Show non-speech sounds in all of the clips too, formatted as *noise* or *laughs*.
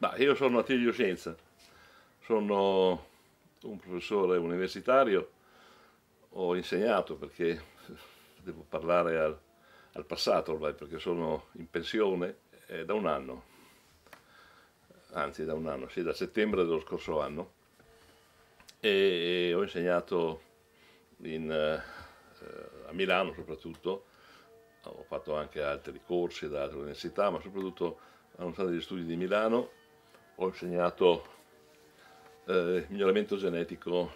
No, io sono a Tiglio Scienza, sono un professore universitario, ho insegnato perché *laughs* devo parlare al, al passato ormai perché sono in pensione eh, da un anno, anzi da un anno, sì, da settembre dello scorso anno e, e ho insegnato in, eh, a Milano soprattutto, ho fatto anche altri corsi da altre università ma soprattutto all'Università degli Studi di Milano ho insegnato eh, il miglioramento genetico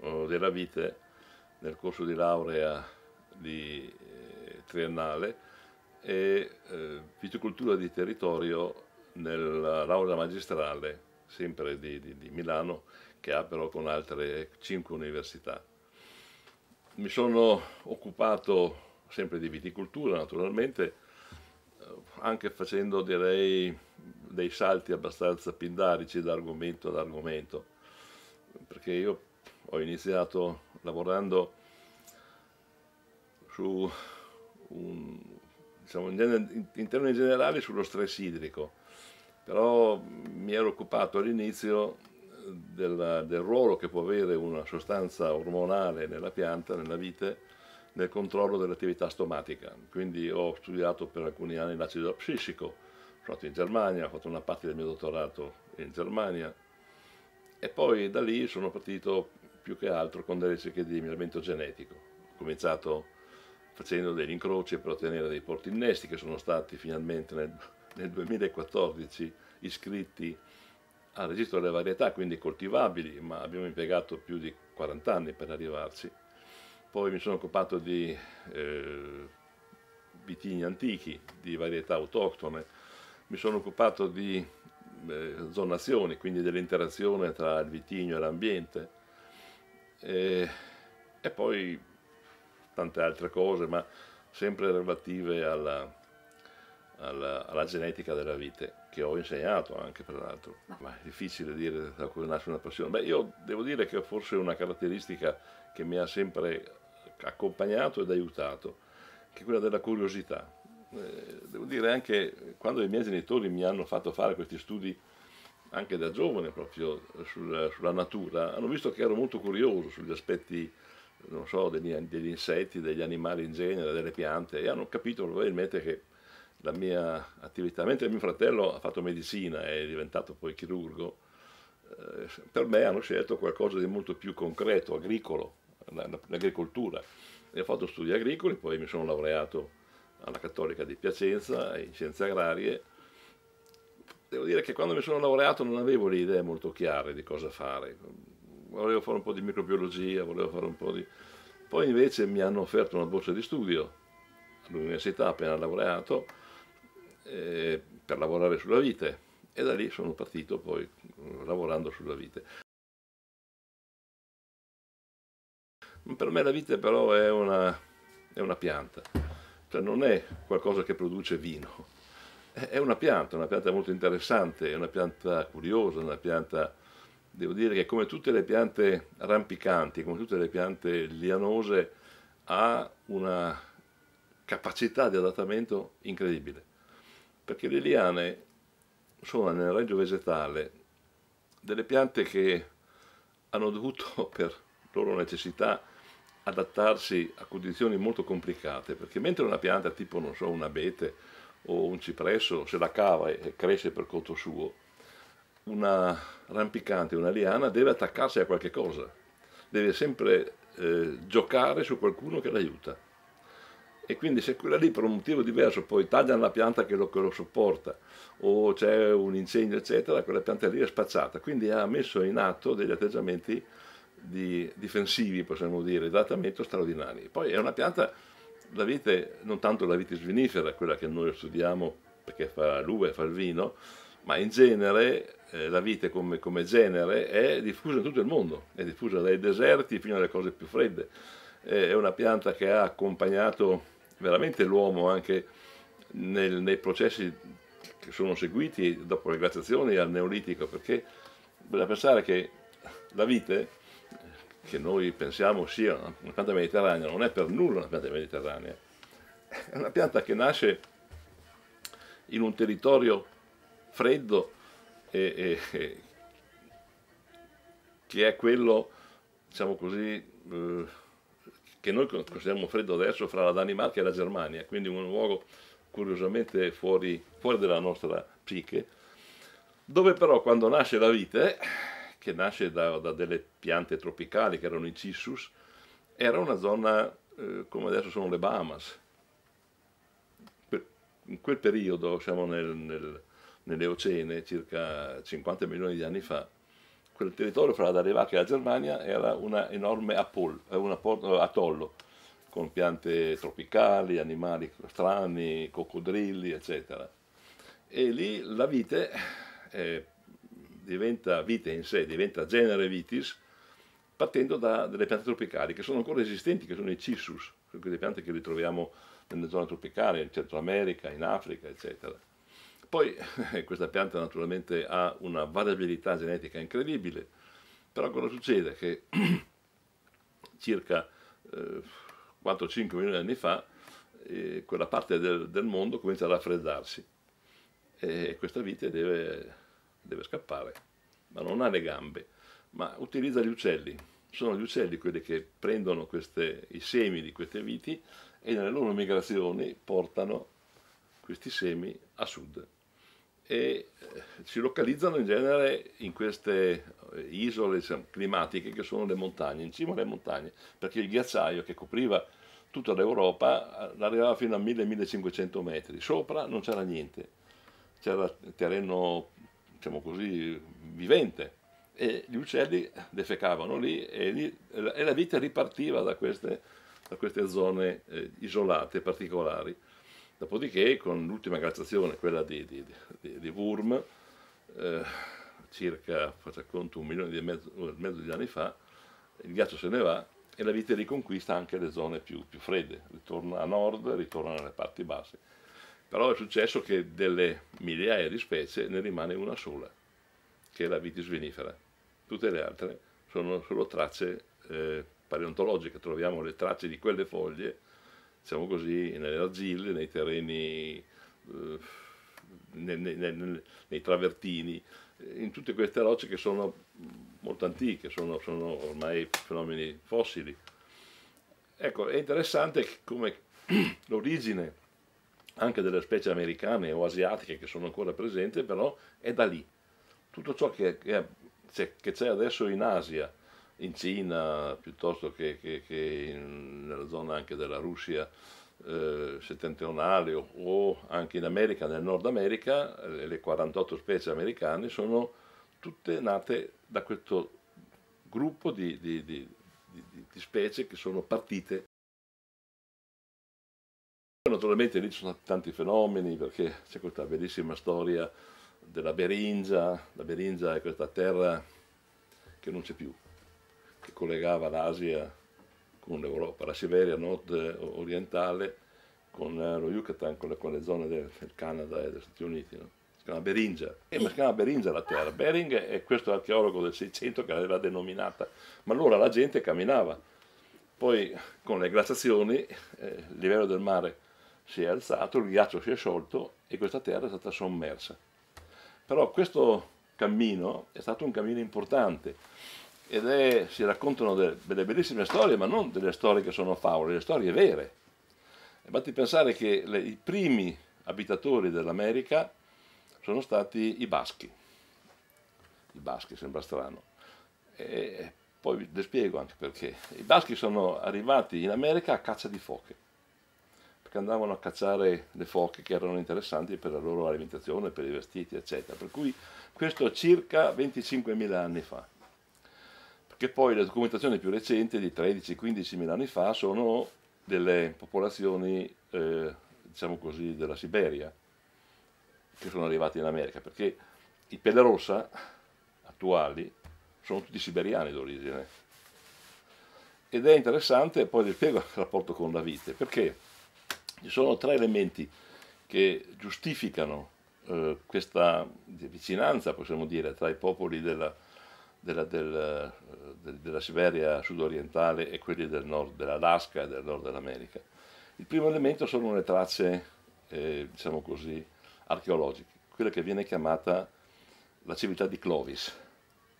eh, della vite nel corso di laurea di, eh, triennale e eh, viticoltura di territorio nella laurea magistrale sempre di, di, di Milano che ha però con altre cinque università. Mi sono occupato sempre di viticoltura naturalmente anche facendo direi dei salti abbastanza pindarici da argomento ad argomento, perché io ho iniziato lavorando su un, diciamo, in, genere, in termini generali sullo stress idrico, però mi ero occupato all'inizio del, del ruolo che può avere una sostanza ormonale nella pianta, nella vite, nel controllo dell'attività stomatica. Quindi ho studiato per alcuni anni l'acido psichico, sono stato in Germania, ho fatto una parte del mio dottorato in Germania e poi da lì sono partito più che altro con delle ricerche di miglioramento genetico. Ho cominciato facendo degli incroci per ottenere dei porti innesti che sono stati finalmente nel, nel 2014 iscritti al registro delle varietà, quindi coltivabili, ma abbiamo impiegato più di 40 anni per arrivarci. Poi mi sono occupato di eh, vitigni antichi, di varietà autoctone, mi sono occupato di eh, zonazioni, quindi dell'interazione tra il vitigno e l'ambiente e, e poi tante altre cose, ma sempre relative alla, alla, alla genetica della vite che ho insegnato anche, tra l'altro. Ma è difficile dire da cui nasce una passione. Beh, io devo dire che forse una caratteristica che mi ha sempre accompagnato ed aiutato, che è quella della curiosità. Eh, devo dire anche quando i miei genitori mi hanno fatto fare questi studi anche da giovane proprio sulla, sulla natura, hanno visto che ero molto curioso sugli aspetti non so, degli, degli, insetti, degli animali in genere, delle piante, e hanno capito probabilmente che la mia attività. Mentre mio fratello ha fatto medicina e è diventato poi chirurgo, eh, per me hanno scelto qualcosa di molto più concreto, agricolo, l'agricoltura. E ho fatto studi agricoli, poi mi sono laureato alla Cattolica di Piacenza in scienze agrarie. Devo dire che quando mi sono laureato non avevo le idee molto chiare di cosa fare. Volevo fare un po' di microbiologia, volevo fare un po' di... Poi invece mi hanno offerto una borsa di studio all'università appena laureato eh, per lavorare sulla vite e da lì sono partito poi mm, lavorando sulla vite. Per me la vite però è una, è una pianta, cioè non è qualcosa che produce vino, è una pianta, una pianta molto interessante, è una pianta curiosa, una pianta, devo dire che come tutte le piante rampicanti, come tutte le piante lianose, ha una capacità di adattamento incredibile perché le liane sono nel raggio vegetale delle piante che hanno dovuto *laughs* per loro necessità adattarsi a condizioni molto complicate, perché mentre una pianta tipo, non so, un abete o un cipresso se la cava e cresce per conto suo, una rampicante, una liana deve attaccarsi a qualche cosa, deve sempre eh, giocare su qualcuno che l'aiuta e quindi se quella lì per un motivo diverso poi tagliano la pianta che lo, che lo sopporta o c'è un incendio eccetera, quella pianta lì è spacciata, quindi ha messo in atto degli atteggiamenti di, difensivi, possiamo dire, di adattamento straordinari. Poi è una pianta, la vite, non tanto la vite svinifera, quella che noi studiamo perché fa l'uva e fa il vino, ma in genere eh, la vite come, come, genere è diffusa in tutto il mondo, è diffusa dai deserti fino alle cose più fredde. Eh, è una pianta che ha accompagnato veramente l'uomo anche nel, nei processi che sono seguiti dopo le glaciazioni al Neolitico, perché bisogna pensare che la vite, che noi pensiamo sia una pianta mediterranea, non è per nulla una pianta mediterranea, è una pianta che nasce in un territorio freddo e, e, e che è quello, diciamo così, eh, che noi consideriamo freddo adesso fra la Danimarca e la Germania, quindi un luogo curiosamente fuori, fuori dalla nostra psiche, dove però quando nasce la vite, che nasce da, da delle piante tropicali che erano i cissus, era una zona eh, come adesso sono le Bahamas. Per, in quel periodo, siamo nel, nel, nelle Ocene, circa 50 milioni di anni fa, quel territorio fra ad e la Germania era un enorme apol, eh, eh, atollo con piante tropicali, animali strani, coccodrilli, eccetera. E lì la vite eh, diventa vite in sé, diventa genere vitis, partendo da delle piante tropicali che sono ancora esistenti, che sono i cissus, quelle piante che ritroviamo nelle zone tropicali, in Centro America, in Africa, eccetera. Poi *laughs* questa pianta naturalmente ha una variabilità genetica incredibile, però cosa succede? Che *clears throat* circa eh, 4-5 milioni di anni fa eh, quella parte del, del, mondo comincia a raffreddarsi e questa vite deve, deve scappare, ma non ha le gambe, ma utilizza gli uccelli. Sono gli uccelli quelli che prendono queste, i semi di queste viti e nelle loro migrazioni portano questi semi a sud e eh, si localizzano in genere in queste eh, isole climatiche che sono le montagne, in cima alle montagne, perché il ghiacciaio che copriva tutta l'Europa eh, arrivava fino a 1000-1500 metri, sopra non c'era niente, c'era terreno, diciamo così, vivente e gli uccelli defecavano lì e, lì, e la vita ripartiva da queste, da queste zone eh, isolate, particolari. Dopodiché, con l'ultima glaciazione, quella di, di, di, di Wurm, eh, circa, faccia conto, un milione e mezzo, oh, mezzo, di anni fa, il ghiaccio se ne va e la vite riconquista anche le zone più, più fredde, ritorna a nord, ritorna nelle parti basse. Però è successo che delle migliaia di specie ne rimane una sola, che è la vitis vinifera. Tutte le altre sono solo tracce eh, paleontologiche, troviamo le tracce di quelle foglie diciamo così, nelle argille, nei terreni, eh, nei, nei, nei, travertini, eh, in tutte queste rocce che sono molto antiche, sono, sono ormai fenomeni fossili. Ecco, è interessante come *clears throat* l'origine anche delle specie americane o asiatiche che sono ancora presenti, però è da lì. Tutto ciò che, che c'è adesso in Asia in Cina piuttosto che, che, che in, nella zona anche della Russia eh, settentrionale o, o, anche in America, nel Nord America, le 48 specie americane sono tutte nate da questo gruppo di, di, di, di specie che sono partite. Naturalmente lì ci sono tanti fenomeni perché c'è questa bellissima storia della Beringia, la Beringia è questa terra che non c'è più, che collegava l'Asia con l'Europa, la Siberia nord orientale con eh, lo Yucatan, con le, con le zone del, del, Canada e degli Stati Uniti. No? Si chiama Beringia, eh, ma si chiama Beringia la terra. Bering è questo archeologo del 600 che l'aveva denominata, ma allora la gente camminava. Poi con le glaciazioni eh, il livello del mare si è alzato, il ghiaccio si è sciolto e questa terra è stata sommersa. Però questo cammino è stato un cammino importante ed è, si raccontano delle, delle, bellissime storie, ma non delle storie che sono favole, delle storie vere. E batti pensare che le, i primi abitatori dell'America sono stati i baschi. I baschi sembra strano. E poi vi spiego anche perché. I baschi sono arrivati in America a caccia di foche, perché andavano a cacciare le foche che erano interessanti per la loro alimentazione, per i vestiti, eccetera. Per cui questo circa 25.000 anni fa che poi la documentazione più recente di 13-15 mila anni fa sono delle popolazioni, eh, diciamo così, della Siberia, che sono arrivate in America, perché i pelle rossa attuali sono tutti siberiani d'origine. Ed è interessante, poi vi spiego il rapporto con la vite, perché ci sono tre elementi che giustificano eh, questa vicinanza, possiamo dire, tra i popoli della, della, del, eh, della Siberia sudorientale e quelli del nord dell'Alaska e del nord dell'America. Il primo elemento sono le tracce, eh, diciamo così, archeologiche, quella che viene chiamata la civiltà di Clovis.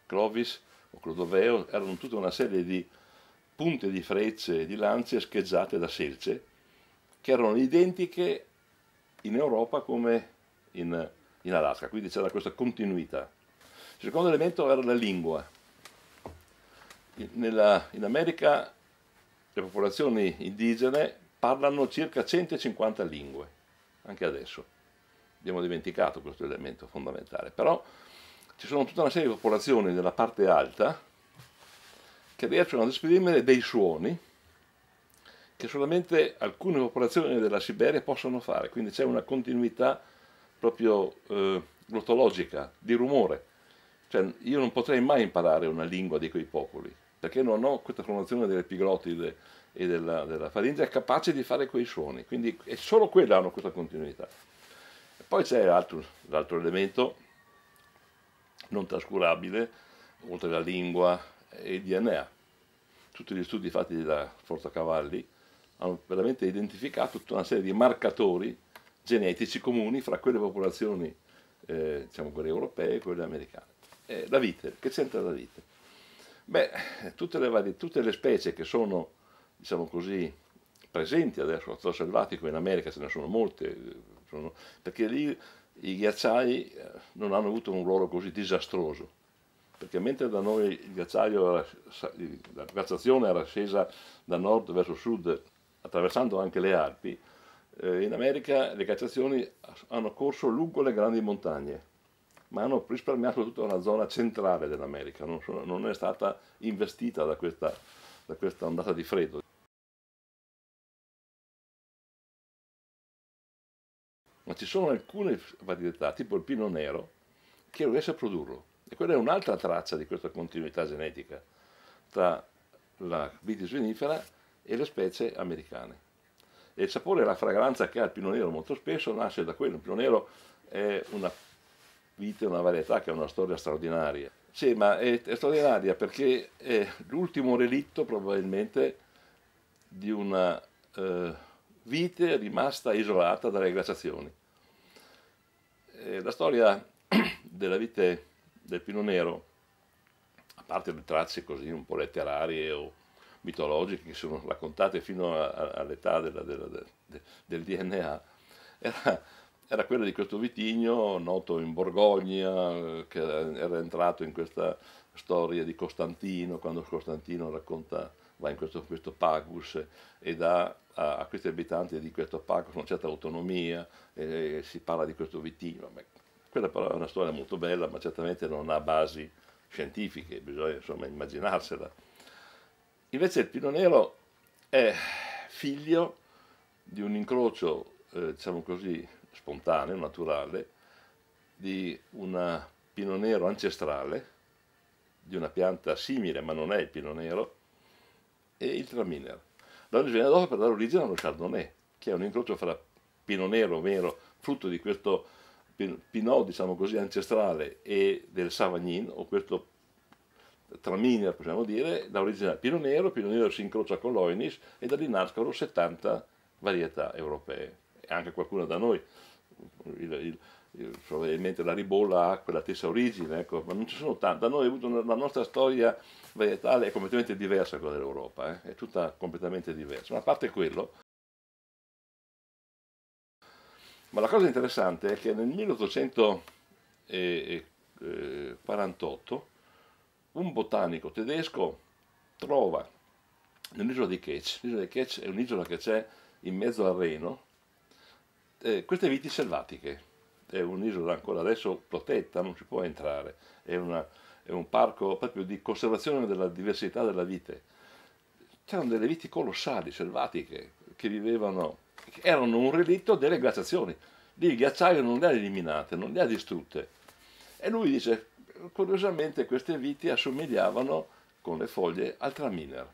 Clovis o Clodoveo erano tutta una serie di punte di frecce e di lance scheggiate da selce, che erano identiche in Europa come in, in Alaska, quindi c'era questa continuità. Il secondo elemento era la lingua. in, nella, in America le popolazioni indigene parlano circa 150 lingue, anche adesso. Abbiamo dimenticato questo elemento fondamentale, però ci sono tutta una serie di popolazioni nella parte alta che riescono ad esprimere dei suoni che solamente alcune popolazioni della Siberia possono fare, quindi c'è una continuità proprio eh, glottologica, di rumore. Cioè, io non potrei mai imparare una lingua di quei popoli, perché non ho questa formazione dell'epiglottide e della, della faringe capace di fare quei suoni, quindi è solo quella hanno questa continuità. E poi c'è l'altro, l'altro elemento non trascurabile, oltre alla lingua e il DNA. Tutti gli studi fatti da Forza Cavalli hanno veramente identificato tutta una serie di marcatori genetici comuni fra quelle popolazioni, eh, diciamo quelle europee e quelle americane eh, la vite, che c'entra la vite? Beh, tutte le, varie, tutte le specie che sono, diciamo così, presenti adesso, l'atto selvatico in America ce ne sono molte, sono, perché lì i ghiacciai eh, non hanno avuto un ruolo così disastroso, perché mentre da noi il ghiacciaio era, la glaciazione era scesa da nord verso sud, attraversando anche le Alpi, eh, in America le glaciazioni hanno corso lungo le grandi montagne, ma hanno risparmiato tutta una zona centrale dell'America, non, sono, non è stata investita da questa, da questa ondata di freddo. Ma ci sono alcune varietà, tipo il pino nero, che riesce a produrlo. E quella è un'altra traccia di questa continuità genetica tra la vitis vinifera e le specie americane. E il sapore e la fragranza che ha il pino nero molto spesso nasce da quello. Il pino nero è una Vite una varietà che è una storia straordinaria. Sì, ma è, è straordinaria perché è l'ultimo relitto probabilmente di una eh, vite rimasta isolata dalle glaciazioni. Eh, la storia *clears throat* della vite del Pino Nero, a parte le tracce così un po' letterarie o mitologiche che sono raccontate fino a, a, all'età della, della, de, de, del DNA, era era quella di questo vitigno noto in Borgogna, eh, che era entrato in questa storia di Costantino, quando Costantino racconta, va in questo, questo Pagus e dà a, a, questi abitanti di questo Pagus una certa autonomia, e, e si parla di questo vitigno. Beh, quella però è una storia molto bella, ma certamente non ha basi scientifiche, bisogna insomma immaginarsela. Invece il Pino Nero è figlio di un incrocio, eh, diciamo così, spontaneo, naturale, di un pino nero ancestrale, di una pianta simile ma non è il pino nero, e il traminer. La origine dopo per dare origine allo chardonnay, che è un incrocio fra pino nero, vero, frutto di questo pinot, diciamo così, ancestrale e del savagnin, o questo traminer, possiamo dire, da origine al pino nero, pino nero si incrocia con l'oinis e da lì nascono 70 varietà europee, e anche qualcuna da noi il, il, il, probabilmente la ribolla ha quella stessa origine, ecco, ma non ci sono tante. Da noi avuto una, la nostra storia vegetale è completamente diversa da quella dell'Europa, eh? è tutta completamente diversa. Ma a parte quello, ma la cosa interessante è che nel 1848 eh, un botanico tedesco trova nell'isola di Ketch, l'isola di Ketch è un'isola che c'è in mezzo al Reno, eh, queste viti selvatiche, è un'isola ancora adesso protetta, non si può entrare, è, una, è, un parco proprio di conservazione della diversità della vite. C'erano delle viti colossali, selvatiche, che vivevano, che erano un relitto delle glaciazioni. Lì il ghiacciaio non le ha eliminate, non le ha distrutte. E lui dice, curiosamente queste viti assomigliavano con le foglie al traminer.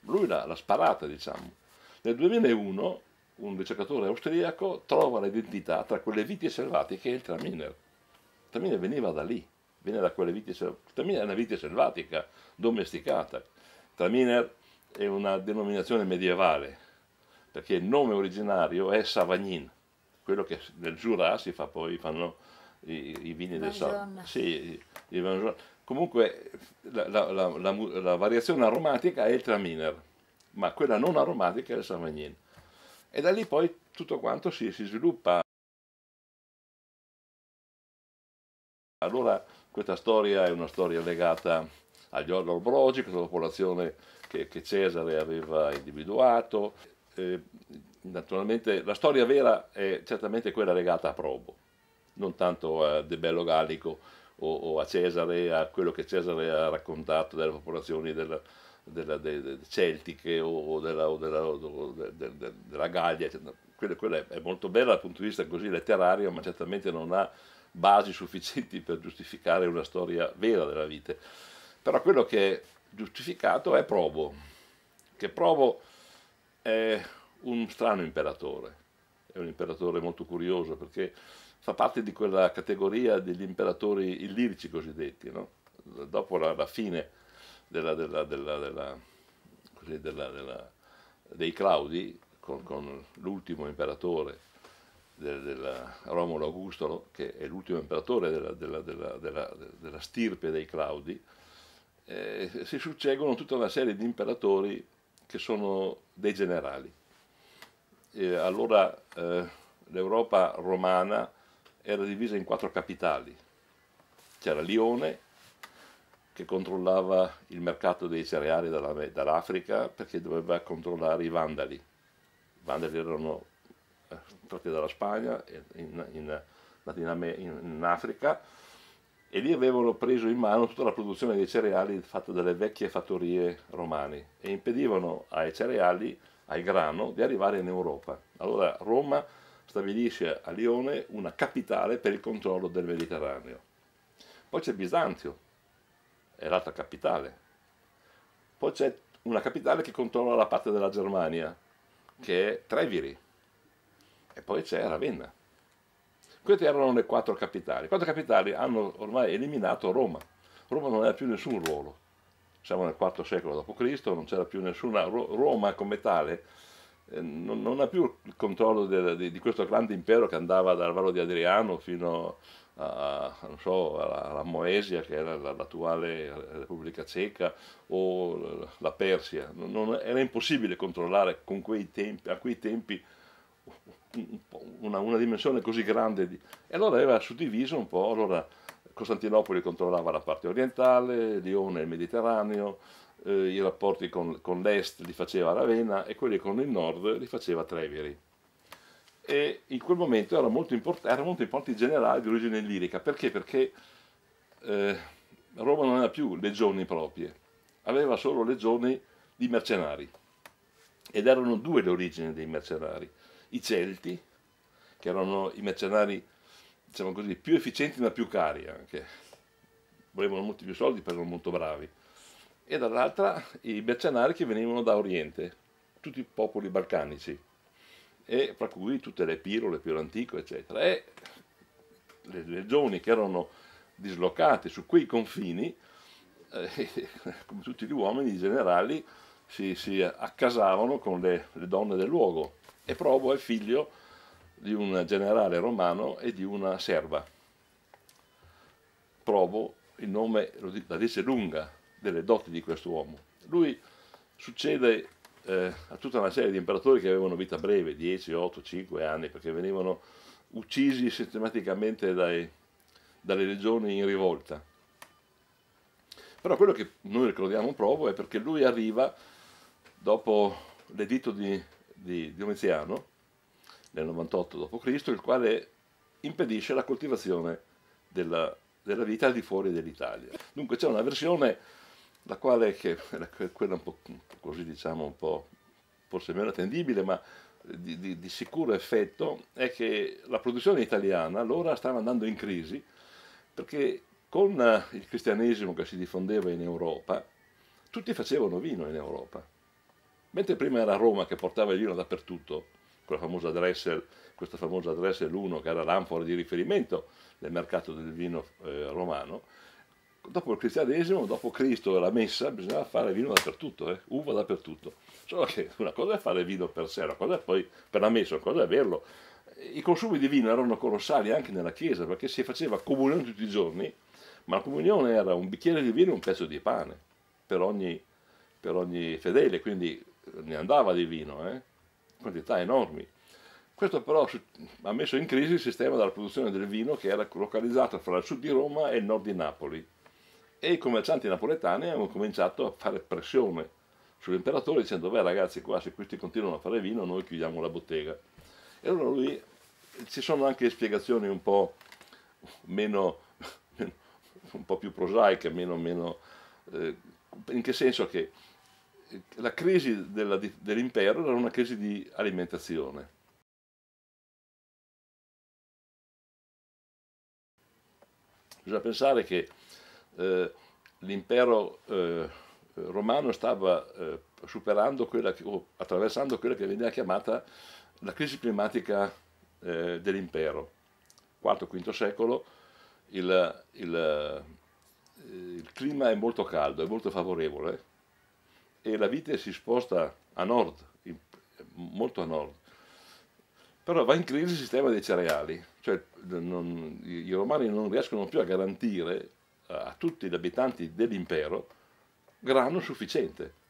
Lui l'ha, l'ha sparata, diciamo. Nel 2001 un ricercatore austriaco trova l'identità tra quelle viti selvatiche e il traminer. Il traminer veniva da lì, viene da quelle viti selvatiche. Il traminer è una vite selvatica, domesticata. Il traminer è una denominazione medievale, perché il nome originario è Savagnin, quello che nel Giura si fa poi, fanno i, i vini del Savagnin. Sì, Comunque la, la, la, la, variazione aromatica è il traminer, ma quella non aromatica è il Savagnin. E da lì poi tutto quanto si, si sviluppa. Allora questa storia è una storia legata agli orologi, questa popolazione che, che Cesare aveva individuato. Eh, naturalmente la storia vera è certamente quella legata a Probo, non tanto a De Bello Gallico o, o a Cesare, a quello che Cesare ha raccontato delle popolazioni del, della, de, celtiche o della, o della, o de, de, della Gallia, quella, quella, è molto bella dal punto di vista così letterario, ma certamente non ha basi sufficienti per giustificare una storia vera della vita. Però quello che è giustificato è Probo, che Probo è un strano imperatore, è un imperatore molto curioso perché fa parte di quella categoria degli imperatori illirici cosiddetti, no? dopo la, la fine della, della, della, così, dei Claudi con, con l'ultimo imperatore del, Romolo Augusto, che è l'ultimo imperatore della, della, della, della stirpe dei Claudi, eh, si succedono tutta una serie di imperatori che sono dei generali. E allora eh, l'Europa romana era divisa in quattro capitali. C'era Lione, che controllava il mercato dei cereali dall'Africa perché doveva controllare i vandali. I vandali erano tratti eh, dalla Spagna in, in, in, Africa e lì avevano preso in mano tutta la produzione dei cereali fatta dalle vecchie fattorie romane e impedivano ai cereali, al grano, di arrivare in Europa. Allora Roma stabilisce a Lione una capitale per il controllo del Mediterraneo. Poi c'è Bisanzio, è l'altra capitale. Poi c'è una capitale che controlla la parte della Germania, che è Treviri, e poi c'è Ravenna. Queste erano le quattro capitali. quattro capitali hanno ormai eliminato Roma. Roma non aveva più nessun ruolo. Siamo nel IV secolo d.C., non c'era più nessuna Roma come tale eh, non, non, ha più il controllo di, di, di, questo grande impero che andava dal Vallo di Adriano fino a, so, alla, Moesia, che era l'attuale Repubblica Ceca, o la Persia. Non, non, era impossibile controllare quei tempi, a quei tempi una, una, dimensione così grande. Di... E allora aveva suddiviso un po', allora Costantinopoli controllava la parte orientale, Lione il Mediterraneo, eh, i rapporti con, con l'est li faceva Ravenna e quelli con il nord li faceva Treviri. E in quel momento erano molto, import- era molto importanti i generali di origine lirica, perché? Perché eh, Roma non aveva più legioni proprie, aveva solo legioni di mercenari. Ed erano due le origini dei mercenari, i Celti, che erano i mercenari diciamo così, più efficienti ma più cari anche. Volevano molti più soldi perché erano molto bravi e dall'altra i mercenari che venivano da Oriente, tutti i popoli balcanici, e fra cui tutte le pirole, più antiche, eccetera. E le legioni che erano dislocate su quei confini, eh, *laughs* come tutti gli uomini, i generali si, si accasavano con le, le, donne del luogo. E Probo è figlio di un generale romano e di una serva. Probo, il nome la dice lunga, delle doti di quest'uomo. Lui succede eh, a tutta una serie di imperatori che avevano vita breve, 10, 8, 5 anni, perché venivano uccisi sistematicamente dai, dalle legioni in rivolta. Però quello che noi ricordiamo proprio è perché lui arriva dopo l'editto di, di Dioniziano, nel 98 d.C., il quale impedisce la coltivazione della, della vita al di fuori dell'Italia. Dunque c'è una versione la quale che era quella un po' così diciamo un po' forse meno attendibile ma di, di, di, sicuro effetto è che la produzione italiana allora stava andando in crisi perché con eh, il cristianesimo che si diffondeva in Europa tutti facevano vino in Europa mentre prima era Roma che portava il vino dappertutto quella famosa Dressel questa famosa Dressel 1 che era l'anfora di riferimento del mercato del vino eh, romano dopo il cristianesimo, dopo Cristo e la messa, bisognava fare vino dappertutto, eh? uva dappertutto. Solo che una cosa è fare vino per sé, una cosa è poi per la messa, una cosa è averlo. I consumi di vino erano colossali anche nella Chiesa, perché si faceva comunione tutti i giorni, ma la comunione era un bicchiere di vino e un pezzo di pane per ogni, per ogni fedele, quindi ne andava di vino, eh? quantità enormi. Questo però ha messo in crisi il sistema della produzione del vino che era localizzato fra il sud di Roma e il nord di Napoli e i commercianti napoletani hanno cominciato a fare pressione sull'imperatore dicendo beh ragazzi qua se questi continuano a fare vino noi chiudiamo la bottega. E allora lui, ci sono anche spiegazioni un po' meno, *laughs* un po' più prosaiche, meno, meno eh, in che senso che la crisi della, dell'impero era una crisi di alimentazione. Bisogna pensare che eh, l'impero eh, romano stava eh, superando quella che, o attraversando quella che veniva chiamata la crisi climatica eh, dell'impero. IV-V secolo il, il, il clima è molto caldo, è molto favorevole e la vite si sposta a nord, molto a nord. Però va in crisi il sistema dei cereali, cioè non, i romani non riescono più a garantire eh, a tutti gli abitanti dell'impero grano sufficiente.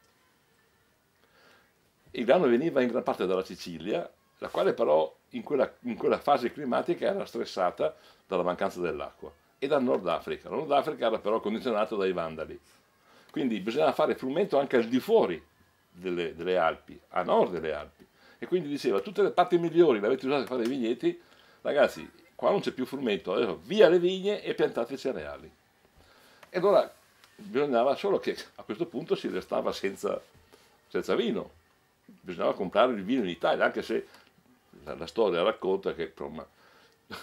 Il grano veniva in gran parte dalla Sicilia, la quale però in quella, in quella fase climatica era stressata dalla mancanza dell'acqua, e dal Nord Africa. Il Nord Africa era però condizionato dai Vandali. Quindi bisognava fare frumento anche al di fuori delle, delle Alpi, a nord delle Alpi. E quindi diceva, tutte le parti migliori le avete usate per fare i vigneti, ragazzi, qua non c'è più frumento, adesso via le vigne e piantate i cereali. E allora bisognava solo che a questo punto si restava senza, senza vino, bisognava comprare il vino in Italia, anche se la, la storia racconta che insomma, *laughs*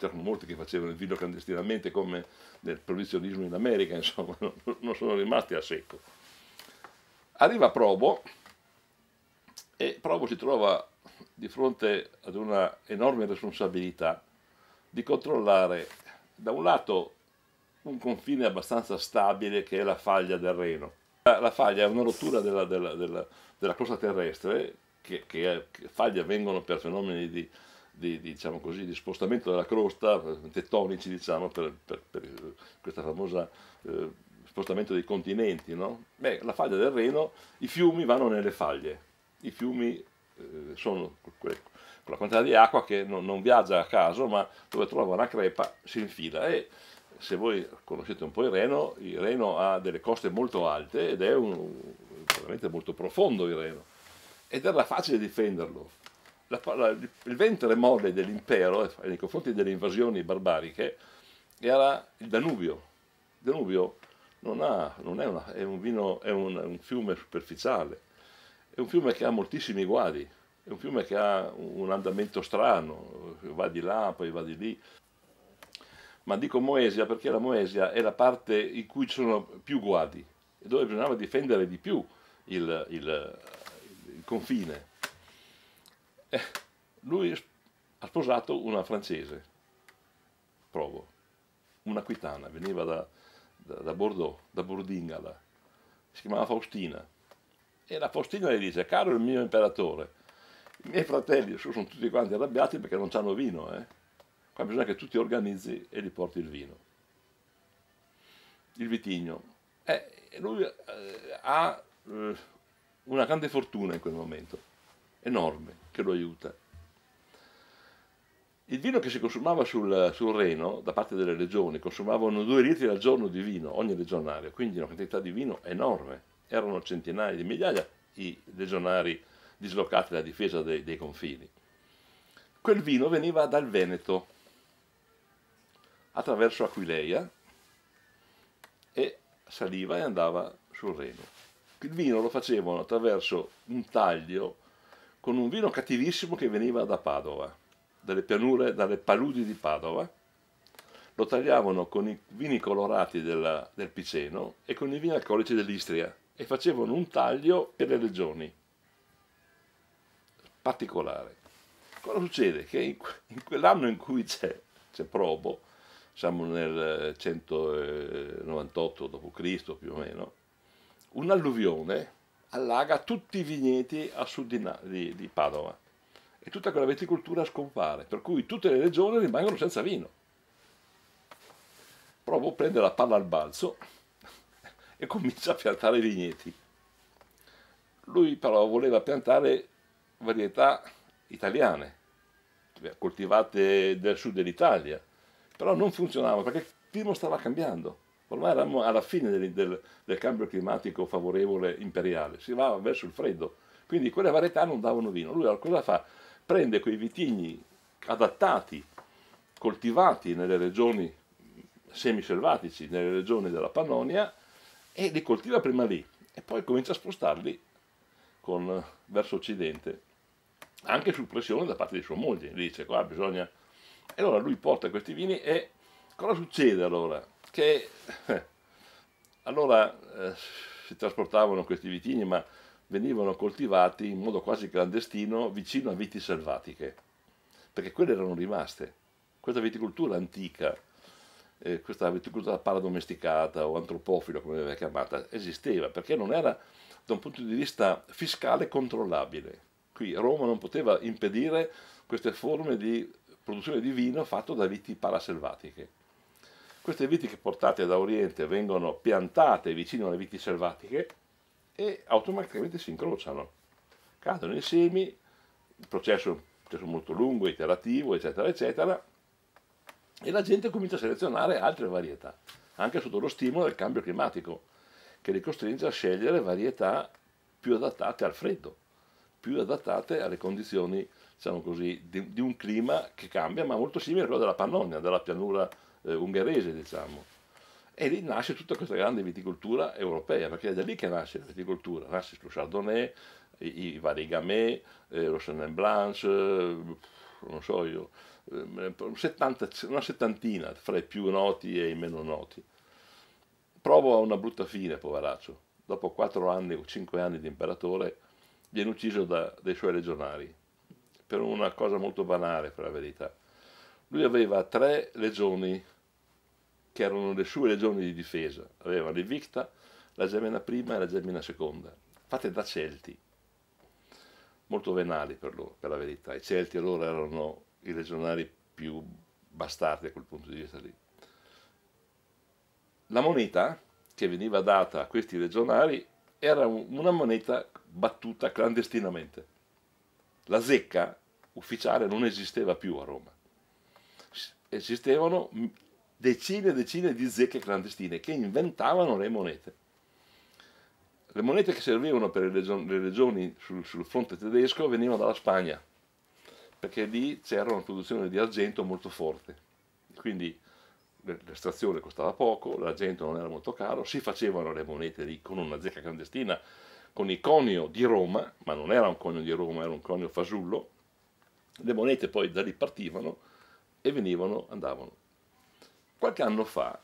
c'erano molti che facevano il vino clandestinamente come nel provizionismo in America, insomma, non, non sono rimasti a secco. Arriva Probo e Probo si trova di fronte ad una enorme responsabilità di controllare da un lato un confine abbastanza stabile che è la faglia del Reno. La, la faglia è una rottura della, della, della, della crosta terrestre, che, che, che faglia avvengono per fenomeni di, di, diciamo così, di, spostamento della crosta, eh, tettonici diciamo, per, per, per eh, questo famoso eh, spostamento dei continenti. No? Beh, la faglia del Reno, i fiumi vanno nelle faglie, i fiumi eh, sono quella quantità di acqua che non, non viaggia a caso, ma dove trova una crepa si infila. E, se voi conoscete un po' il Reno, il Reno ha delle coste molto alte ed è un, veramente molto profondo il Reno ed era facile difenderlo. La, la, il ventre molle dell'impero eh, nei confronti delle invasioni barbariche era il Danubio. Il Danubio non, ha, non è, una, è, un vino, è un, un fiume superficiale, è un fiume che ha moltissimi guadi, è un fiume che ha un andamento strano, va di là, poi va di lì ma dico Moesia perché la Moesia è la parte in cui ci sono più guadi e dove bisognava difendere di più il, il, il confine. Eh, lui ha sposato una francese, provo, un'acquitana, veniva da, da, da Bordeaux, da Bordingala, si chiamava Faustina. E la Faustina gli dice, caro il mio imperatore, i miei fratelli sono tutti quanti arrabbiati perché non hanno vino, eh? ma bisogna che tu ti organizzi e gli porti il vino. Il vitigno. Eh, lui eh, ha eh, una grande fortuna in quel momento, enorme, che lo aiuta. Il vino che si consumava sul, sul Reno, da parte delle regioni, consumavano due litri al giorno di vino, ogni legionario, quindi una quantità di vino enorme. Erano centinaia di migliaia i legionari dislocati alla difesa dei, dei confini. Quel vino veniva dal Veneto, attraverso Aquileia e saliva e andava sul Reno. Il vino lo facevano attraverso un taglio con un vino cattivissimo che veniva da Padova, dalle pianure, dalle paludi di Padova. Lo tagliavano con i vini colorati della, del Piceno e con i vini alcolici dell'Istria e facevano un taglio per le regioni particolare. Cosa succede? Che in, in quell'anno in cui c'è, c'è Probo, siamo nel 198 eh, d.C. più o meno, un'alluvione allaga tutti i vigneti a sud di, di, di Padova e tutta quella viticoltura scompare, per cui tutte le regioni rimangono senza vino. Provo a prendere la palla al balzo *laughs* e comincia a piantare i vigneti. Lui però voleva piantare varietà italiane, coltivate del sud dell'Italia, però non funzionava perché il clima stava cambiando. Ormai eravamo alla fine del, del, del cambio climatico favorevole imperiale, si va verso il freddo, quindi quelle varietà non davano vino. Lui cosa fa? Prende quei vitigni adattati, coltivati nelle regioni semiselvatici, nelle regioni della Pannonia, e li coltiva prima lì e poi comincia a spostarli con, verso occidente, anche su pressione da parte di sua moglie. Gli dice qua bisogna e allora lui porta questi vini e cosa succede allora? Che eh, allora eh, si trasportavano questi vitigni ma venivano coltivati in modo quasi clandestino vicino a viti selvatiche, perché quelle erano rimaste. Questa viticoltura antica, eh, questa viticoltura paradomesticata o antropofila come l'aveva chiamata, esisteva perché non era da un punto di vista fiscale controllabile. Qui Roma non poteva impedire queste forme di produzione di vino fatto da viti paraselvatiche. Queste viti che portate da Oriente vengono piantate vicino alle viti selvatiche e automaticamente si incrociano. Cadono i semi, il processo è un processo molto lungo, iterativo, eccetera, eccetera, e la gente comincia a selezionare altre varietà, anche sotto lo stimolo del cambio climatico, che li costringe a scegliere varietà più adattate al freddo più adattate alle condizioni diciamo così, di, di, un clima che cambia, ma molto simile a quello della Pannonia, della pianura eh, ungherese, diciamo. E lì nasce tutta questa grande viticoltura europea, perché è da lì che nasce la viticoltura, nasce sul Chardonnay, i, i vari Gamay, eh, lo Chenin Blanche, non so io, eh, 70, una settantina fra i più noti e i meno noti. Provo a una brutta fine, poveraccio. Dopo quattro anni o cinque anni di imperatore, viene ucciso da, dai suoi legionari per una cosa molto banale, per la verità. Lui aveva tre legioni che erano le sue legioni di difesa, aveva l'Invicta, la Gemina prima e la Gemina seconda, fatte da Celti, molto venali per loro, per la verità. I Celti allora erano i legionari più bastardi a quel punto di vista lì. La moneta che veniva data a questi legionari era una moneta battuta clandestinamente. La zecca ufficiale non esisteva più a Roma. Esistevano decine e decine di zecche clandestine che inventavano le monete. Le monete che servivano per le regioni, sul, sul fronte tedesco venivano dalla Spagna, perché lì c'era una produzione di argento molto forte. Quindi l'estrazione costava poco, l'argento non era molto caro, si facevano le monete lì con una zecca clandestina con il conio di Roma, ma non era un conio di Roma, era un conio fasullo, le monete poi da lì partivano e venivano, andavano. Qualche anno fa,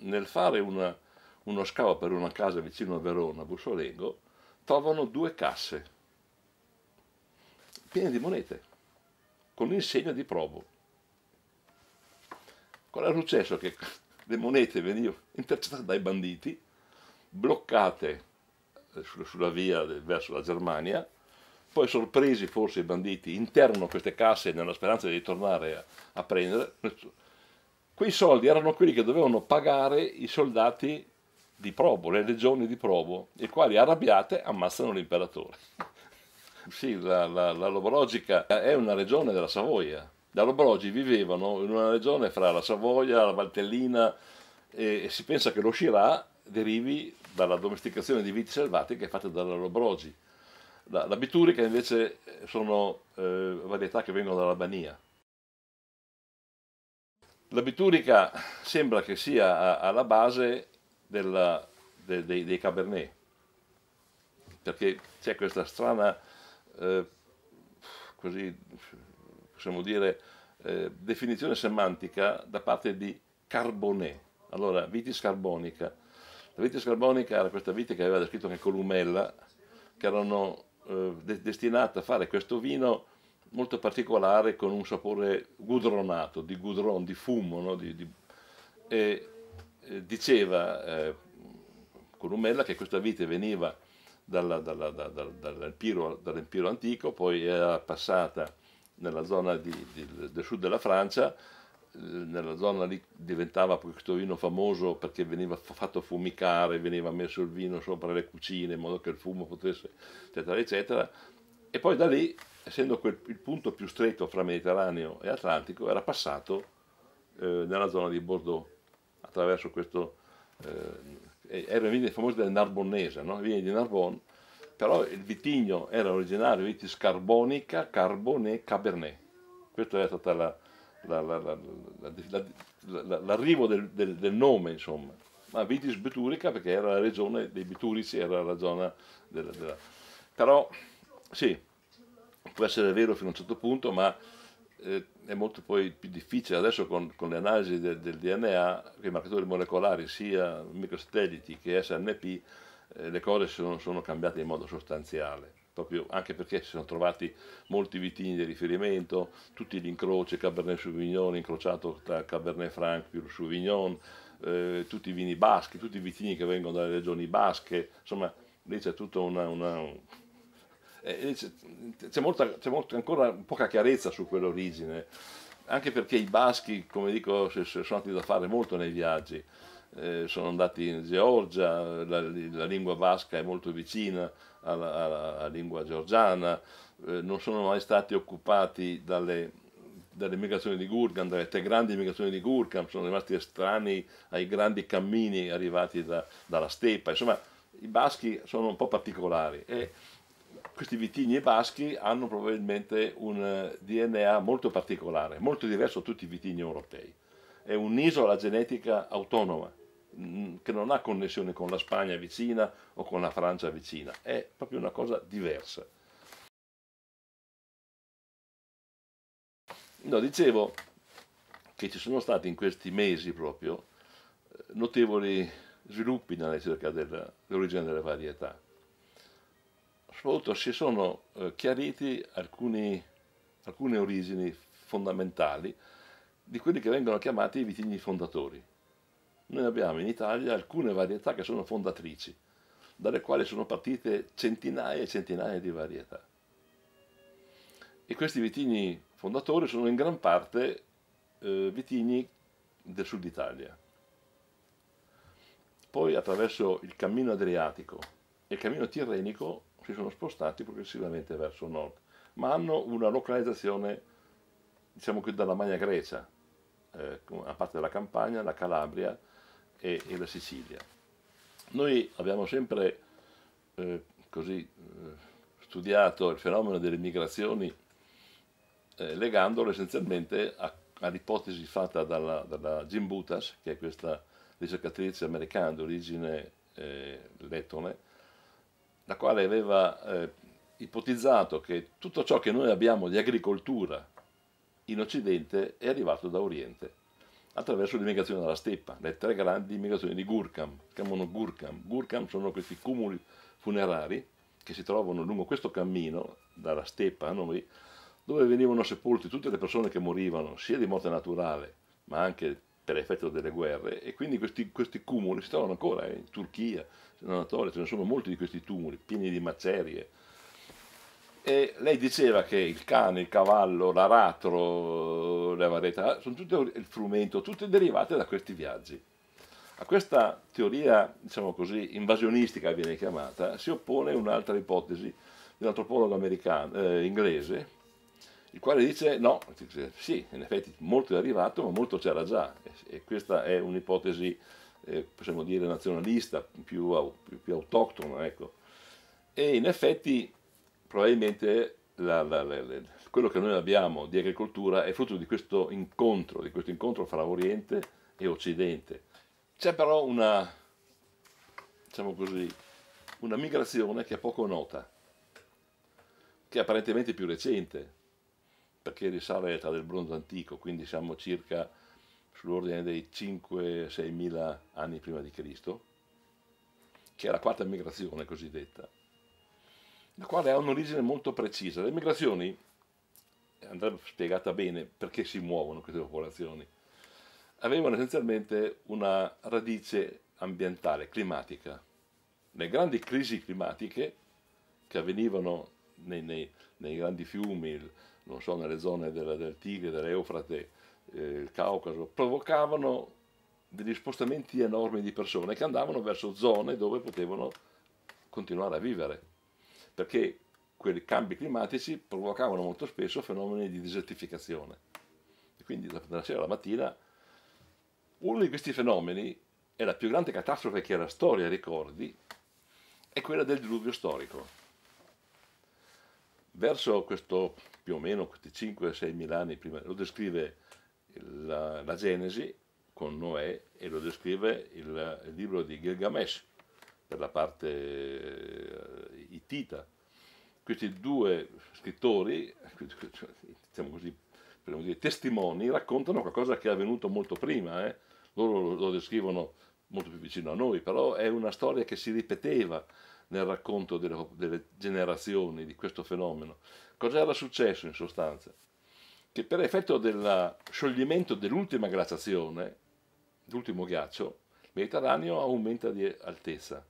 nel fare una, uno scavo per una casa vicino a Verona, a Bussolengo, trovano due casse piene di monete, con segno di provo. Cosa è successo? Che le monete venivano intercettate dai banditi, bloccate sulla via verso la Germania, poi sorpresi forse i banditi interno queste casse nella speranza di tornare a, a prendere. Quei soldi erano quelli che dovevano pagare i soldati di Probo, le legioni di Probo, i quali arrabbiate ammazzano l'imperatore. *laughs* sì, la, la, la Lobrogica è una regione della Savoia. Da Lobrogi vivevano in una regione fra la Savoia, la Valtellina e, e si pensa che lo Scirà derivi dalla domesticazione di viti selvatiche fatte dall'Alobrogi. La, la biturica invece eh, sono eh, varietà che vengono dall'Albania. La biturica sembra che sia alla base della, de, de, dei Cabernet, perché c'è questa strana, eh, così possiamo dire, eh, definizione semantica da parte di Carbonet, allora vitis carbonica, la vite scarbonica era questa vite che aveva descritto anche Columella, che erano eh, de- destinate a fare questo vino molto particolare con un sapore gudronato, di gudron, di fumo. No? Di, di... E, eh, diceva eh, Columella che questa vite veniva dalla, dalla, da, da, dall'empiro, dall'empiro, antico, poi era passata nella zona di, del sud della Francia eh, nella zona lì diventava questo vino famoso perché veniva fatto fumicare, veniva messo il vino sopra le cucine in modo che il fumo potesse, eccetera, eccetera. E poi da lì, essendo quel, il punto più stretto fra Mediterraneo e Atlantico, era passato eh, nella zona di Bordeaux attraverso questo. Eh, era il vino famoso della Narbonnese, no? viene di Narbonne, però il vitigno era originario vitis carbonica, carbone, cabernet. Questa era stata la, l'arrivo del, del, del, nome, insomma. Ma Vitis Biturica perché era la regione dei Biturici, era la zona della, della... Però sì, può essere vero fino a un certo punto, ma eh, è molto poi più difficile adesso con, con le analisi del, del DNA, i marcatori molecolari sia microsatelliti che SNP, eh, le cose sono, sono cambiate in modo sostanziale proprio anche perché si sono trovati molti vitigni di riferimento, tutti gli incroci, Cabernet Sauvignon incrociato tra Cabernet Franc più Sauvignon, eh, tutti i vini baschi, tutti i vitigni che vengono dalle regioni basche, insomma lì c'è tutta una... una eh, eh c'è, c'è, molta, c'è molta, ancora poca chiarezza su quell'origine, anche perché i baschi, come dico, sono andati da fare molto nei viaggi eh, sono andati in Georgia, la, la, lingua vasca è molto vicina alla, alla, alla lingua georgiana, eh, non sono mai stati occupati dalle, dalle migrazioni di Gurkham, dalle tre grandi migrazioni di Gurkham, sono rimasti estranei ai grandi cammini arrivati da, dalla steppa, insomma i baschi sono un po' particolari e questi vitigni baschi hanno probabilmente un eh, DNA molto particolare, molto diverso da tutti i vitigni europei, è un'isola genetica autonoma Mm, che non ha connessione con la Spagna vicina o con la Francia vicina, è proprio una cosa diversa. No, dicevo che ci sono stati in questi mesi proprio eh, notevoli sviluppi nella ricerca dell'origine delle varietà. Soprattutto si sono eh, chiariti alcuni, alcune origini fondamentali di quelli che vengono chiamati i vitigni fondatori noi abbiamo in Italia alcune varietà che sono fondatrici, dalle quali sono partite centinaia e centinaia di varietà. E questi vitigni fondatori sono in gran parte eh, vitigni del sud Italia. Poi attraverso il cammino adriatico e il cammino tirrenico si sono spostati progressivamente verso nord, ma hanno una localizzazione, diciamo che dalla Magna Grecia, eh, a parte della Campania, la Calabria, e, e la Sicilia. Noi abbiamo sempre eh, così, eh, studiato il fenomeno delle migrazioni eh, legandolo essenzialmente all'ipotesi fatta dalla, dalla, Jim Butas, che è questa ricercatrice americana di origine eh, lettone, la quale aveva eh, ipotizzato che tutto ciò che noi abbiamo di agricoltura in Occidente è arrivato da Oriente attraverso l'immigrazione dalla steppa, le tre grandi immigrazioni di Gurkham, chiamano Gurkham. Gurkham sono questi cumuli funerari che si trovano lungo questo cammino, dalla steppa a noi, dove venivano sepolti tutte le persone che morivano, sia di morte naturale, ma anche per effetto delle guerre, e quindi questi, questi cumuli si trovano ancora in Turchia, in Anatolia, ce ne sono molti di questi tumuli, pieni di macerie, e lei diceva che il cane, il cavallo, l'aratro, la eh, varietà, eh, sono tutte, il frumento, tutte derivate da questi viaggi. A questa teoria, diciamo così, invasionistica viene chiamata, si oppone un'altra ipotesi di un antropologo eh, inglese, il quale dice no, sì, in effetti molto è arrivato, ma molto c'era già, e questa è un'ipotesi, eh, possiamo dire, nazionalista, più, più, più autoctona, ecco. E in effetti probabilmente la, la, la, quello che noi abbiamo di agricoltura è frutto di questo incontro, di questo incontro fra Oriente e Occidente. C'è però una, diciamo così, una migrazione che è poco nota, che è apparentemente più recente, perché risale all'età del bronzo antico, quindi siamo circa sull'ordine dei 5-6 mila anni prima di Cristo, che è la quarta migrazione cosiddetta la quale ha un'origine molto precisa. Le migrazioni, eh, andrebbe spiegata bene perché si muovono queste popolazioni, avevano essenzialmente una radice ambientale, climatica. Le grandi crisi climatiche che avvenivano nei, nei, nei grandi fiumi, non so, nelle zone della, del Tigre, dell'Eufrate, eh, il Caucaso, provocavano degli spostamenti enormi di persone che andavano verso zone dove potevano continuare a vivere perché quei cambi climatici provocavano molto spesso fenomeni di desertificazione. E quindi dalla sera alla mattina uno di questi fenomeni è la più grande catastrofe che la storia ricordi, è quella del diluvio storico. Verso questo più o meno questi 5-6 mila anni prima, lo descrive la, la, Genesi con Noè e lo descrive il, il libro di Gilgamesh per la parte Itita. Questi due scrittori, diciamo così, dire, testimoni, raccontano qualcosa che è avvenuto molto prima, eh? loro lo descrivono molto più vicino a noi, però è una storia che si ripeteva nel racconto delle, delle generazioni di questo fenomeno. Cos'era successo in sostanza? Che per effetto del scioglimento dell'ultima glaciazione, l'ultimo ghiaccio, il Mediterraneo aumenta di altezza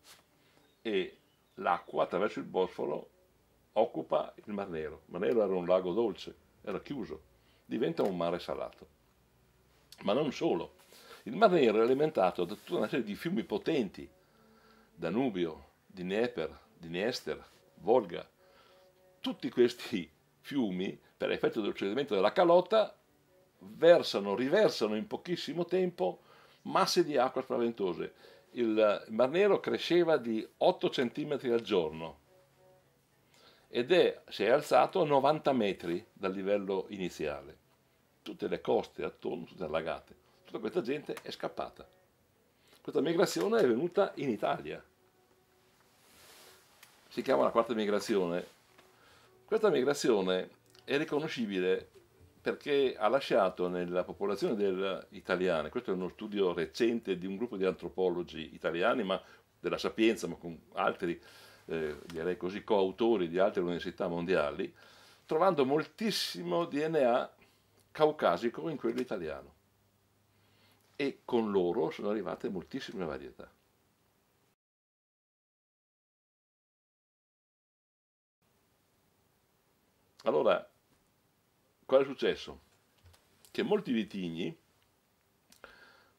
e l'acqua attraverso il Bosforo occupa il Mar Nero. Il Mar Nero era un lago dolce, era chiuso, diventa un mare salato. Ma non solo, il Mar Nero è alimentato da tutta una serie di fiumi potenti, Danubio, Dnieper, Dniester, Volga. Tutti questi fiumi, per effetto del cedimento della calotta, versano, riversano in pochissimo tempo masse di acqua spaventose il Mar Nero cresceva di 8 cm al giorno ed è, si è alzato a 90 metri dal livello iniziale. Tutte le coste attorno tutte allagate, tutta questa gente è scappata. Questa migrazione è venuta in Italia. Si chiama la quarta migrazione. Questa migrazione è riconoscibile perché ha lasciato nella popolazione italiana, questo è uno studio recente di un gruppo di antropologi italiani, ma della Sapienza, ma con altri, eh, direi così, coautori di altre università mondiali, trovando moltissimo DNA caucasico in quello italiano. E con loro sono arrivate moltissime varietà. Allora, Cosa è successo? Che molti vitigni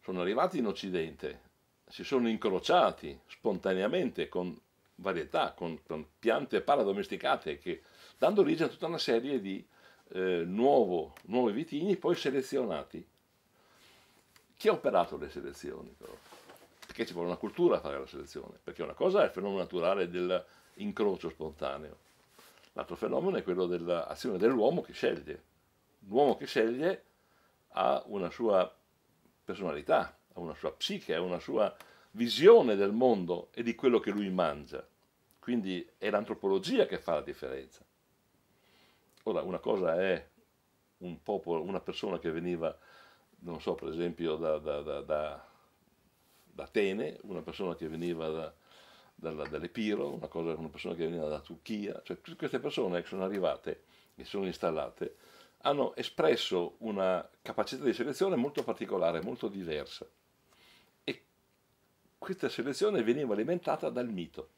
sono arrivati in Occidente, si sono incrociati spontaneamente con varietà, con, con piante paradomesticate che dando origine a tutta una serie di eh, nuovo, nuovi vitigni poi selezionati. Chi ha operato le selezioni però? Perché ci vuole una cultura a fare la selezione, perché una cosa è il fenomeno naturale dell'incrocio spontaneo, l'altro fenomeno è quello dell'azione dell'uomo che sceglie l'uomo che sceglie ha una sua personalità, ha una sua psiche, ha una sua visione del mondo e di quello che lui mangia. Quindi è l'antropologia che fa la differenza. Ora, una cosa è un popolo, una persona che veniva, non so, per esempio da, da, da, da Atene, una persona che veniva dall'Epiro, una, cosa, una persona che veniva da Turchia, cioè queste persone che sono arrivate e sono installate, hanno espresso una capacità di selezione molto particolare, molto diversa. E questa selezione veniva alimentata dal mito.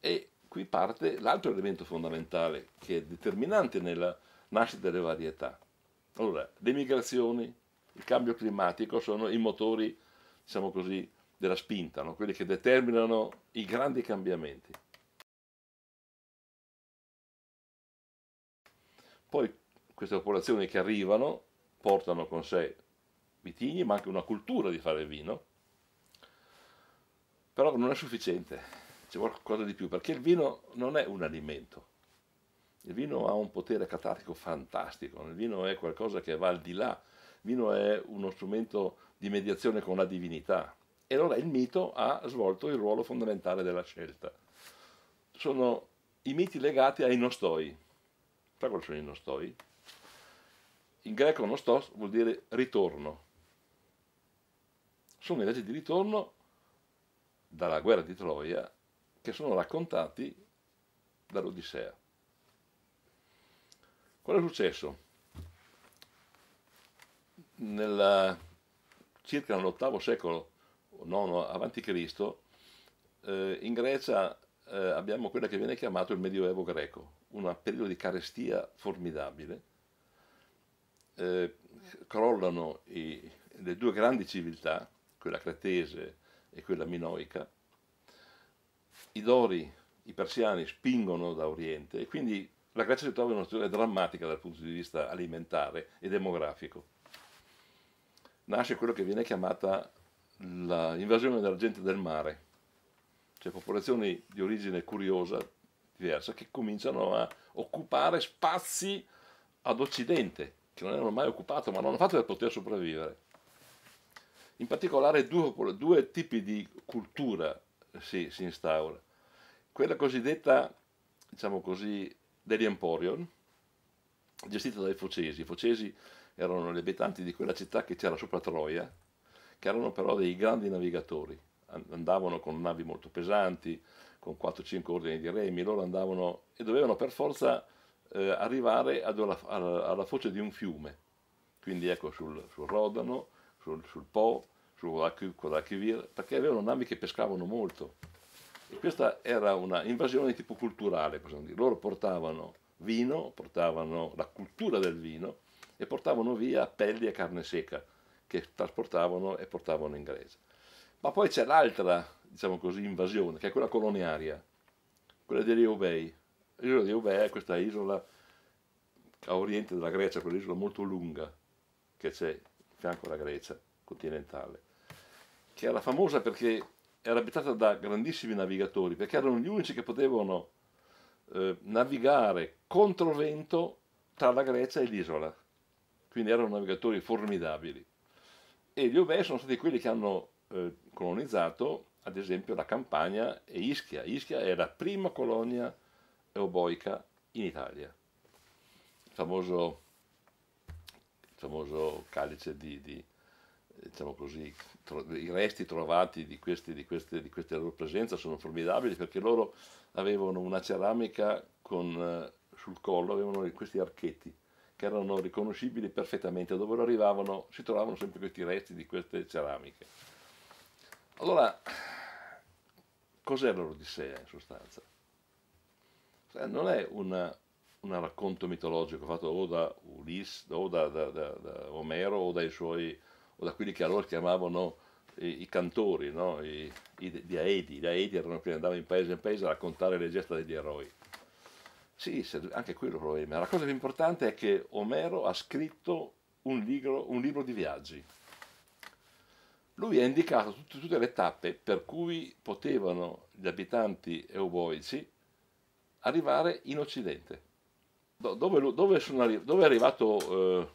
E qui parte l'altro elemento fondamentale che è determinante nella nascita delle varietà. Allora, le migrazioni, il cambio climatico sono i motori, diciamo così, della spinta, no? quelli che determinano i grandi cambiamenti. Poi queste popolazioni che arrivano portano con sé vitigni, ma anche una cultura di fare vino, però non è sufficiente, ci vuole qualcosa di più, perché il vino non è un alimento, il vino ha un potere catartico fantastico, il vino è qualcosa che va al di là, il vino è uno strumento di mediazione con la divinità e allora il mito ha svolto il ruolo fondamentale della scelta. Sono i miti legati ai nostoi, Sai qual sonino stoi? In greco non sto vuol dire ritorno. Sono i viaggi di ritorno dalla guerra di Troia che sono raccontati dall'Odissea. Cosa è successo? Nella, circa nell'ottavo secolo, IX a.C., eh, in Grecia eh, abbiamo quello che viene chiamato il Medioevo greco, un periodo di carestia formidabile, eh, crollano i, le due grandi civiltà, quella cretese e quella minoica, i dori, i persiani spingono da oriente e quindi la Grecia si trova in una situazione drammatica dal punto di vista alimentare e demografico. Nasce quello che viene chiamata l'invasione della gente del mare, cioè popolazioni di origine curiosa, diversa, che cominciano a occupare spazi ad occidente, che non erano mai occupati, ma l'hanno fatto per poter sopravvivere. In particolare due, due tipi di cultura si, si instaura. Quella cosiddetta, diciamo così, degli Emporion, gestita dai Focesi. I Focesi erano gli abitanti di quella città che c'era sopra Troia, che erano però dei grandi navigatori, andavano con navi molto pesanti, con 4-5 ordini di remi, loro andavano e dovevano per forza eh, arrivare una, alla, alla, foce di un fiume, quindi ecco sul, sul Rodano, sul, sul Po, sul Kodakivir, perché avevano navi che pescavano molto. E questa era una invasione di tipo culturale, loro portavano vino, portavano la cultura del vino e portavano via pelli e carne seca che trasportavano e portavano in Grecia. Ma poi c'è l'altra, diciamo così, invasione, che è quella coloniaria, quella degli Eubei. L'isola di Eubei è questa isola a oriente della Grecia, quell'isola molto lunga che c'è a fianco alla Grecia continentale, che era famosa perché era abitata da grandissimi navigatori, perché erano gli unici che potevano eh, navigare vento tra la Grecia e l'isola. Quindi erano navigatori formidabili. E gli Obei sono stati quelli che hanno eh, colonizzato ad esempio la Campania e Ischia. Ischia è la prima colonia euboica in Italia. Il famoso, il famoso calice di, di eh, diciamo così, tro- i resti trovati di, questi, di, queste, di questa loro presenza sono formidabili perché loro avevano una ceramica con, eh, sul collo, avevano questi archetti che erano riconoscibili perfettamente, dove arrivavano si trovavano sempre questi resti di queste ceramiche. Allora, cos'è l'Odissea in sostanza? Non è un racconto mitologico fatto o da Ulisse, o da, da, da, da Omero, o dai suoi, o da quelli che allora chiamavano i, i cantori, no? I, i, gli aedi. Gli aedi erano quelli che andavano in paese in paese a raccontare le gesta degli eroi. Sì, anche quello è un problema. La cosa più importante è che Omero ha scritto un libro, un libro di viaggi, lui ha indicato tutte, tutte le tappe per cui potevano gli abitanti euboici arrivare in Occidente. Do, dove, dove, sono, dove, è arrivato eh,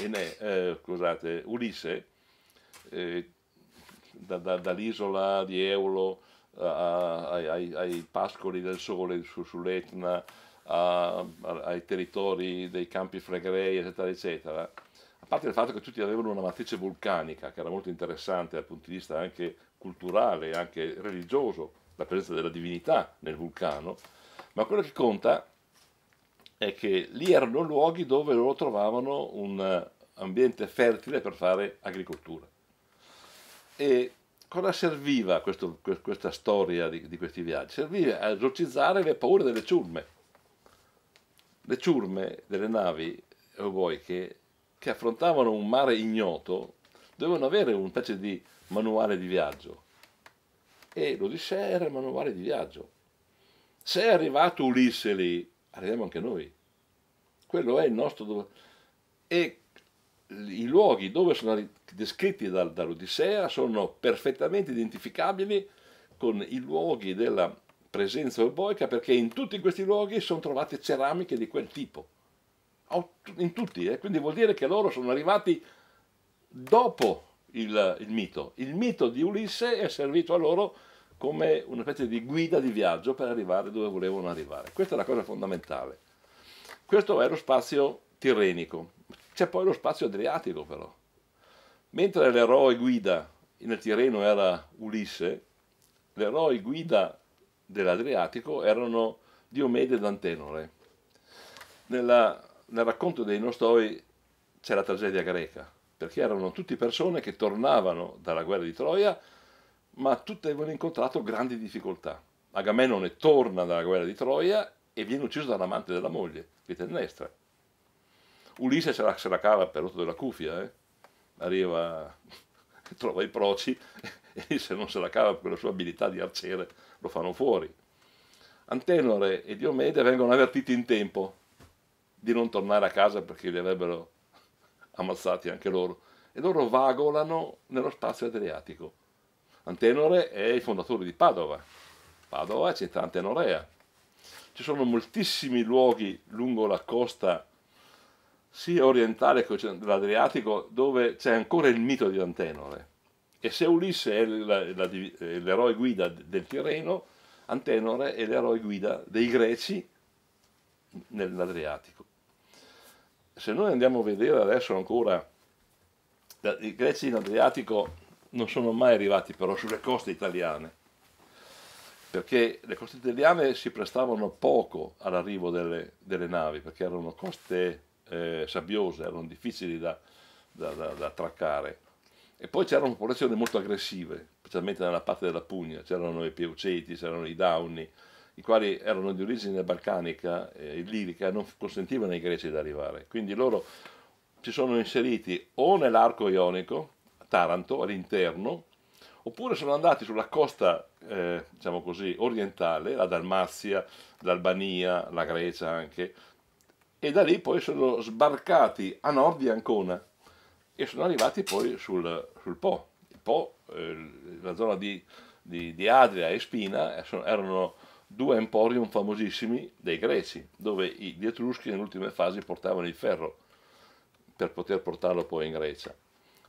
eh, Ene, eh, scusate, Ulisse, eh, da, da, dall'isola di Eulo a, ai, ai, pascoli del sole su, sull'Etna, a, a, ai territori dei campi fregrei, eccetera, eccetera parte dal fatto che tutti avevano una matrice vulcanica che era molto interessante dal punto di vista anche culturale, e anche religioso, la presenza della divinità nel vulcano, ma quello che conta è che lì erano luoghi dove loro trovavano un eh, ambiente fertile per fare agricoltura. E cosa serviva questo, questa storia di, di, questi viaggi? Serviva a esorcizzare le paure delle ciurme. Le ciurme delle navi o oh che che affrontavano un mare ignoto dovevano avere un specie di manuale di viaggio. E l'Odissea eh, era il manuale di viaggio. Se è arrivato Ulisse lì, arriviamo anche noi. Quello è il nostro... Do... E i luoghi dove sono descritti dal, dall'Odissea sono perfettamente identificabili con i luoghi della presenza euboica perché in tutti questi luoghi sono trovate ceramiche di quel tipo in tutti, eh? quindi vuol dire che loro sono arrivati dopo il, il, mito. Il mito di Ulisse è servito a loro come una specie di guida di viaggio per arrivare dove volevano arrivare. Questa è la cosa fondamentale. Questo è lo spazio tirrenico. C'è poi lo spazio adriatico però. Mentre l'eroe guida nel Tirreno era Ulisse, l'eroe guida dell'Adriatico erano Diomede ed Antenore. Nella nel racconto dei Nostoi c'è la tragedia greca, perché erano tutte persone che tornavano dalla guerra di Troia, ma tutte avevano incontrato grandi difficoltà. Agamennone torna dalla guerra di Troia e viene ucciso dall'amante della moglie, Clitennestra. Ulisse se la, se la cava per l'otto della cuffia, eh? arriva, *laughs* trova i proci *laughs* e se non se la cava per la sua abilità di arciere lo fanno fuori. Antenore e Diomede vengono avvertiti in tempo di non tornare a casa perché li avrebbero *laughs* ammazzati anche loro. E loro vagolano nello spazio adriatico. Antenore è il fondatore di Padova. Padova è città antenorea. Ci sono moltissimi luoghi lungo la costa sia orientale che dell'Adriatico dove c'è ancora il mito di Antenore. E se Ulisse è l'eroe guida del Tirreno, Antenore è l'eroe guida dei greci nell'Adriatico se noi andiamo a vedere adesso ancora, i greci in Adriatico non sono mai arrivati però sulle coste italiane, perché le coste italiane si prestavano poco all'arrivo delle, delle navi, perché erano coste eh, sabbiose, erano difficili da, da, da, da attraccare. E poi c'erano popolazioni molto aggressive, specialmente nella parte della Pugna, c'erano i Peuceti, c'erano i Dauni, i quali erano di origine balcanica e illidica, non consentivano ai greci di arrivare. Quindi loro si sono inseriti o nell'arco ionico, a Taranto, all'interno, oppure sono andati sulla costa, eh, diciamo così, orientale, la Dalmazia, l'Albania, la Grecia anche, e da lì poi sono sbarcati a nord di Ancona e sono arrivati poi sul, sul Po. Il Po, eh, la zona di, di, di Adria e Spina, eh, erano due emporium famosissimi dei Greci, dove gli Etruschi nelle ultime fasi portavano il ferro per poter portarlo poi in Grecia.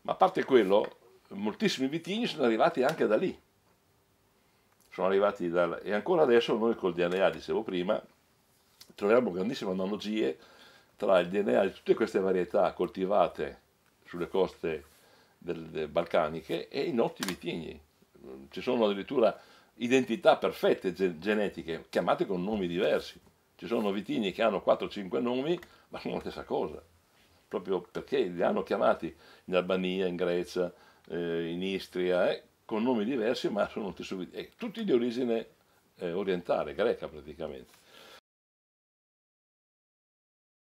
Ma a parte quello, moltissimi vitigni sono arrivati anche da lì. Sono arrivati da... E ancora adesso noi col DNA, dicevo prima, troviamo grandissime analogie tra il DNA di tutte queste varietà coltivate sulle coste del, del balcaniche e i nostri vitigni. Ci sono addirittura identità perfette genetiche, chiamate con nomi diversi. Ci sono vitigni che hanno 4-5 nomi, ma sono la stessa cosa, proprio perché li hanno chiamati in Albania, in Grecia, eh, in Istria, eh, con nomi diversi, ma sono tutti, eh, tutti di origine eh, orientale, greca praticamente.